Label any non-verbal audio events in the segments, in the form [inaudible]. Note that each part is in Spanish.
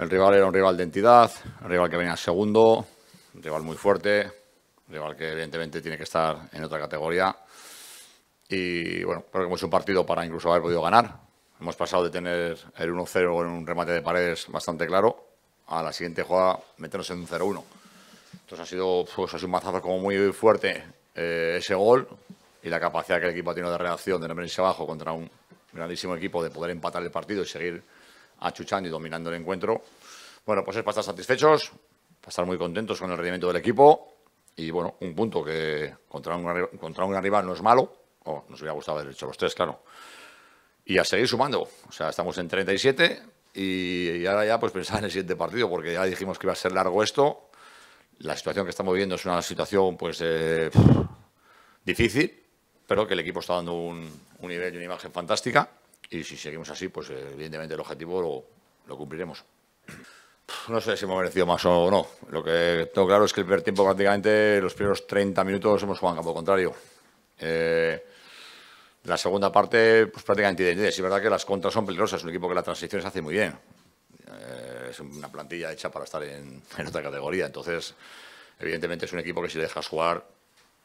El rival era un rival de entidad, un rival que venía segundo, rival muy fuerte, un rival que evidentemente tiene que estar en otra categoría. Y bueno, creo que hemos hecho un partido para incluso haber podido ganar. Hemos pasado de tener el 1-0 en un remate de paredes bastante claro a la siguiente jugada meternos en un 0-1. Entonces ha sido, pues, ha sido un mazazo como muy fuerte eh, ese gol y la capacidad que el equipo ha tenido de reacción, de no venirse abajo contra un grandísimo equipo, de poder empatar el partido y seguir a y dominando el encuentro. Bueno, pues es para estar satisfechos, para estar muy contentos con el rendimiento del equipo y bueno, un punto que contra un, contra un rival no es malo, oh, nos hubiera gustado haber hecho los tres, claro. Y a seguir sumando, o sea, estamos en 37 y, ahora ya pues pensar en el siguiente partido porque ya dijimos que iba a ser largo esto. La situación que estamos viviendo es una situación pues eh, difícil, pero que el equipo está dando un nivel y una imagen fantástica y si seguimos así, pues eh, evidentemente el objetivo lo, cumpliremos. No sé si hemos merecido más o no. Lo que tengo claro es que el primer tiempo prácticamente los primeros 30 minutos hemos jugado en campo contrario. Eh, la segunda parte, pues prácticamente identidad. Es verdad que las contras son peligrosas. Es un equipo que la transición se hace muy bien. Eh, es una plantilla hecha para estar en, [laughs] en, otra categoría. Entonces, evidentemente es un equipo que si le dejas jugar,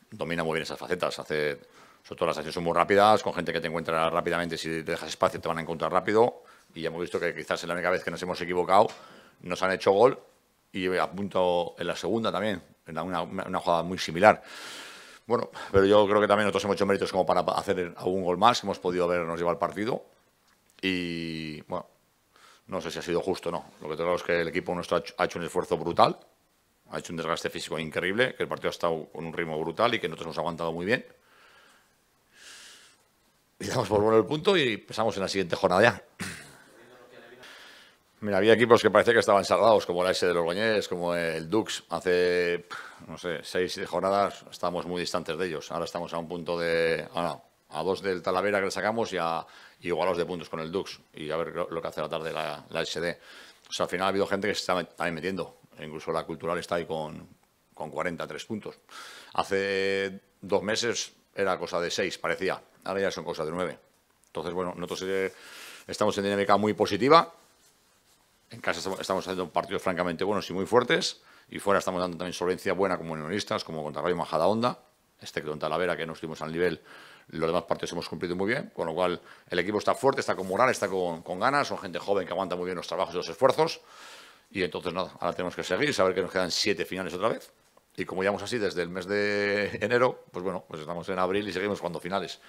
domina muy bien esas facetas. Hace sobre todo las acciones son muy rápidas, con gente que te encuentra rápidamente, si te dejas espacio te van a encontrar rápido. Y ya hemos visto que quizás es la única vez que nos hemos equivocado, nos han hecho gol y a punto en la segunda también, en una, una jugada muy similar. Bueno, pero yo creo que también nosotros hemos hecho méritos como para hacer algún gol más, hemos podido habernos llevado al partido y bueno, no sé si ha sido justo o no. Lo que tenemos es que el equipo nuestro ha hecho un esfuerzo brutal, ha hecho un desgaste físico increíble, que el partido ha estado con un ritmo brutal y que nosotros hemos aguantado muy bien. Y por bueno el punto y empezamos en la siguiente jornada ya. Mira, había equipos que parecía que estaban salvados, como la S de los Goñés, como el Dux. Hace, no sé, seis jornadas estábamos muy distantes de ellos. Ahora estamos a un punto de... Ah, no, a dos del Talavera que le sacamos y a ...igualos de puntos con el Dux. Y a ver lo que hace la tarde la, la SD. O sea, al final ha habido gente que se está ahí metiendo. E incluso la cultural está ahí con, con 43 puntos. Hace dos meses era cosa de seis, parecía. Ahora ya son cosas de nueve. Entonces, bueno, nosotros eh, estamos en dinámica muy positiva. En casa estamos haciendo partidos francamente buenos y muy fuertes. Y fuera estamos dando también solvencia buena como unionistas, como contra Rayo Majada Onda, este que contra Talavera, que no estuvimos al nivel. Los demás partidos hemos cumplido muy bien, con lo cual el equipo está fuerte, está con moral, está con, con ganas. Son gente joven que aguanta muy bien los trabajos y los esfuerzos. Y entonces nada, ahora tenemos que seguir, saber que nos quedan siete finales otra vez y como llevamos así desde el mes de enero, pues bueno, pues estamos en abril y seguimos cuando finales.